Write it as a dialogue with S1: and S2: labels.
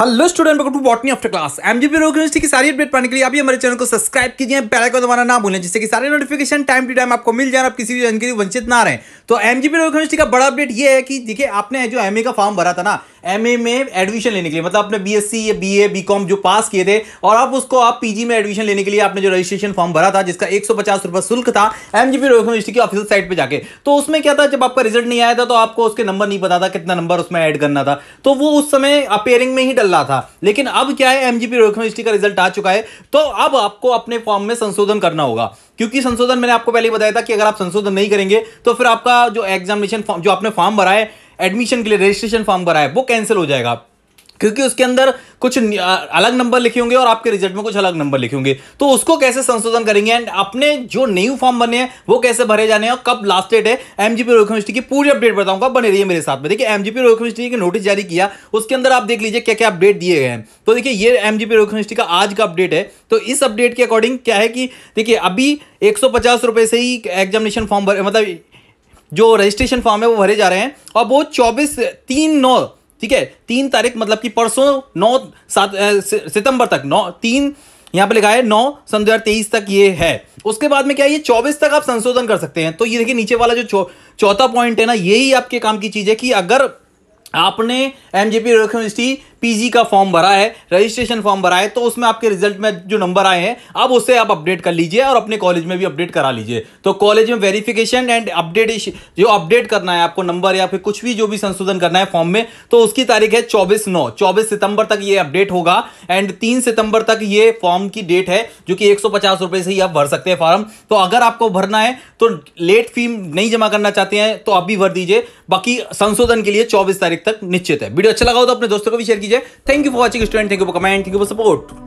S1: hello student welcome to botany after class MGP रोग university की सारी अपडेट पाने के लिए अभी हमारे चैनल को सब्सक्राइब कीजिए पहले को दबाना ना भूलें जिससे कि सारे नोटिफिकेशन टाइम टू टाइम आपको मिल जाए आप किसी भी जानकारी वंचित ना रहे तो एमजीपी रोग यूनिवर्सिटी का बड़ा अपडेट ये है कि देखिए आपने जो एमए का फॉर्म भरा था ना एमए में एडमिशन लेने के लिए मतलब आपने बीएससी या बीए बीकॉम जो पास किए थे और आप उसको आप पीजी में एडमिशन लेने के लिए आपने जो रजिस्ट्रेशन फॉर्म भरा था जिसका एक रुपए शुल्क था एमजीपी यूनिवर्सिटी की ऑफिशियल साइट पर जाके तो उसमें क्या था जब आपका रिजल्ट नहीं आया था तो आपको उसके नंबर नहीं पता था कितना नंबर उसमें ऐड करना था तो वो उस समय अपेयरिंग में ही डल रहा था लेकिन अब क्या है एमजीपी यूनिवर्सिटी का रिजल्ट आ चुका है तो अब आपको अपने फॉर्म में संशोधन करना होगा क्योंकि संशोधन मैंने आपको पहले बताया था कि अगर आप संशोधन नहीं करेंगे तो फिर आपका जो एग्जामिनेशन फॉर्म जो आपने फॉर्म भरा है एडमिशन के लिए रजिस्ट्रेशन फॉर्म भरा है वो कैंसिल हो जाएगा क्योंकि उसके अंदर कुछ अलग नंबर लिखे होंगे और आपके रिजल्ट में कुछ अलग नंबर लिखे होंगे तो उसको कैसे संशोधन करेंगे एंड अपने जो न्यू फॉर्म बने हैं वो कैसे भरे जाने हैं और कब लास्ट डेट है एमजीपी रोक यूनिवर्सिटी की पूरी अपडेट बताऊंगा बने रही है मेरे साथ में देखिए एमजीपी रोक यूनिवर्सिटी ने नोटिस जारी किया उसके अंदर आप देख लीजिए क्या क्या अपडेट दिए गए हैं तो देखिए ये एमजीपी रोक यूनिवर्सिटी का आज का अपडेट है तो इस अपडेट के अकॉर्डिंग क्या है कि देखिए अभी एक सौ से ही एग्जामिनेशन फॉर्म भर मतलब जो रजिस्ट्रेशन फॉर्म है वो भरे जा रहे हैं और वो चौबीस तीन नौ ठीक है तीन तारीख मतलब कि परसों नौ सात सितंबर तक नौ तीन यहाँ पे लिखा है नौ सन दो तक ये है उसके बाद में क्या है ये चौबीस तक आप संशोधन कर सकते हैं तो ये देखिए नीचे वाला जो चौथा पॉइंट है ना यही आपके काम की चीज़ है कि अगर आपने एम जे पी पीजी का फॉर्म भरा है रजिस्ट्रेशन फॉर्म भरा है तो उसमें आपके रिजल्ट में जो नंबर आए हैं अब उसे आप अपडेट कर लीजिए और अपने कॉलेज में भी अपडेट करा लीजिए तो कॉलेज में वेरिफिकेशन एंड अपडेट जो अपडेट करना है आपको नंबर या फिर कुछ भी जो भी संशोधन करना है फॉर्म में तो उसकी तारीख है चौबीस नौ चौबीस सितंबर तक ये अपडेट होगा एंड तीन सितंबर तक ये फॉर्म की डेट है जो कि एक रुपए से ही आप भर सकते हैं फॉर्म तो अगर आपको भरना है तो लेट फी नहीं जमा करना चाहते हैं तो आप भी भर दीजिए बाकी संशोधन के लिए चौबीस तारीख तक निश्चित है वीडियो अच्छा लगा हो तो अपने दोस्तों को भी शेयर कीजिए है thank you for watching student thank you for comment thank you for support